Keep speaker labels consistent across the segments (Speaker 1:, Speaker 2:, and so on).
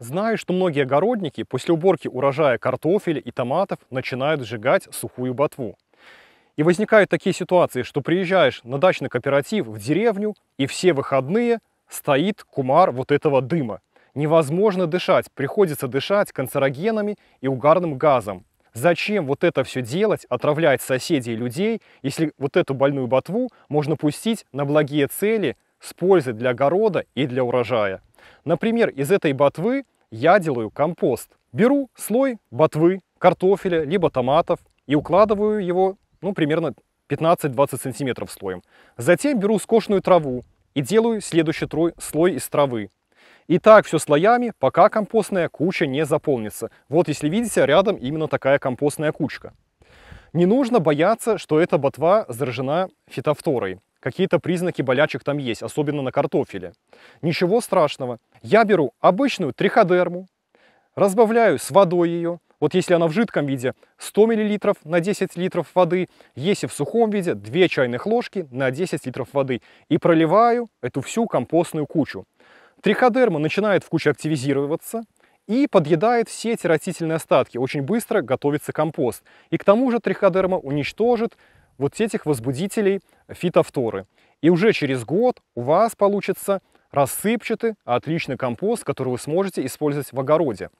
Speaker 1: Знаю, что многие огородники после уборки урожая картофеля и томатов начинают сжигать сухую ботву. И возникают такие ситуации, что приезжаешь на дачный кооператив в деревню, и все выходные стоит кумар вот этого дыма. Невозможно дышать, приходится дышать канцерогенами и угарным газом. Зачем вот это все делать, отравлять соседей и людей, если вот эту больную ботву можно пустить на благие цели с пользой для огорода и для урожая? Например, из этой ботвы я делаю компост. Беру слой ботвы, картофеля, либо томатов и укладываю его, ну, примерно 15-20 сантиметров слоем. Затем беру скошенную траву и делаю следующий трой, слой из травы. И так все слоями, пока компостная куча не заполнится. Вот если видите, рядом именно такая компостная кучка. Не нужно бояться, что эта ботва заражена фитофторой какие-то признаки болячек там есть, особенно на картофеле. Ничего страшного. Я беру обычную триходерму, разбавляю с водой ее, вот если она в жидком виде 100 мл на 10 литров воды, если в сухом виде 2 чайных ложки на 10 литров воды и проливаю эту всю компостную кучу. Триходерма начинает в куче активизироваться и подъедает все эти растительные остатки. Очень быстро готовится компост. И к тому же триходерма уничтожит вот этих возбудителей фитофторы. И уже через год у вас получится рассыпчатый, отличный компост, который вы сможете использовать в огороде.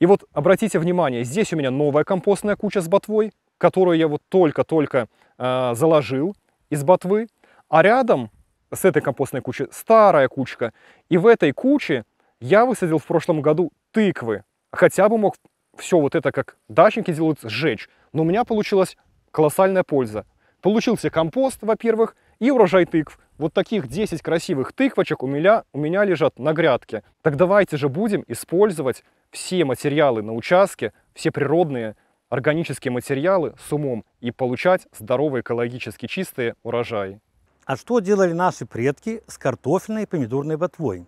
Speaker 1: И вот обратите внимание, здесь у меня новая компостная куча с ботвой, которую я вот только-только э, заложил из ботвы. А рядом с этой компостной кучей старая кучка. И в этой куче я высадил в прошлом году тыквы. Хотя бы мог все вот это, как дачники делают, сжечь. Но у меня получилось колоссальная польза. Получился компост, во-первых, и урожай тыкв. Вот таких 10 красивых тыквочек у меня, у меня лежат на грядке. Так давайте же будем использовать все материалы на участке, все природные органические материалы с умом и получать здоровые экологически чистые урожаи. А что
Speaker 2: делали наши предки с картофельной и помидорной ботвой?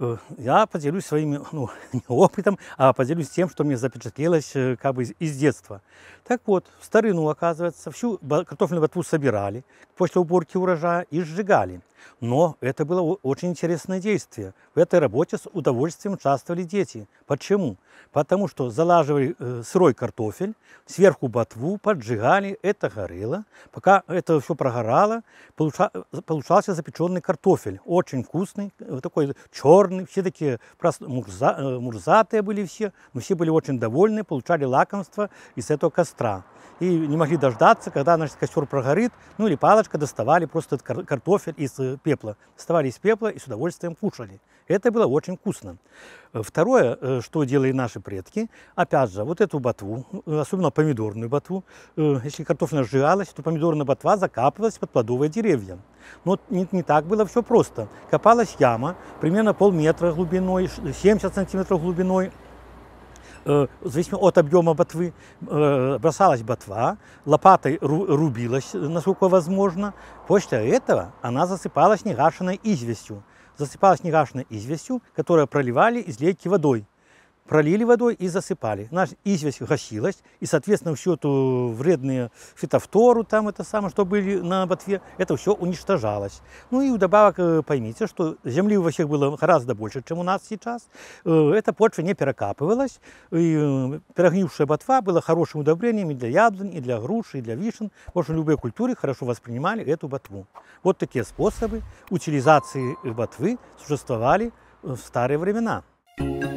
Speaker 2: Э, я поделюсь своим ну, не опытом, а поделюсь тем, что мне запечатлелось э, как бы из детства. Так вот, в старину, оказывается, всю картофельную ботву собирали после уборки урожая и сжигали. Но это было очень интересное действие. В этой работе с удовольствием участвовали дети. Почему? Потому что залаживали э, сырой картофель, сверху ботву, поджигали, это горело. Пока это все прогорало, получа, получался запеченный картофель. Очень вкусный, э, такой черный черные, все такие просто, мурза, э, мурзатые были все, но все были очень довольны, получали лакомство из этого костра. И не могли дождаться, когда наш костер прогорит, ну или палочка, доставали просто картофель из э, пепла. Доставали из пепла и с удовольствием кушали. Это было очень вкусно. Э, второе, что делали наши предки, опять же, вот эту ботву, особенно помидорную ботву, если картофель сжигалась, то помидорная ботва закапывалась под плодовые деревья. Но не, не так было все просто. Копалась яма, примерно пол метра глубиной, 70 сантиметров глубиной. Э, в зависимости от объема ботвы э, бросалась ботва, лопатой рубилась, насколько возможно. После этого она засыпалась негашенной известью. Засыпалась негашенной известью, которую проливали из лейки водой пролили водой и засыпали. Наш известь гасилась, и, соответственно, все это вредные фитофтору, там это самое, что были на ботве, это все уничтожалось. Ну и вдобавок э, поймите, что земли во всех было гораздо больше, чем у нас сейчас. Э, эта почва не перекапывалась, и э, перегнившая ботва была хорошим удобрением и для яблонь, и для груши, и для вишен. В общем, любые культуры хорошо воспринимали эту ботву. Вот такие способы утилизации ботвы существовали в старые времена. Thank you.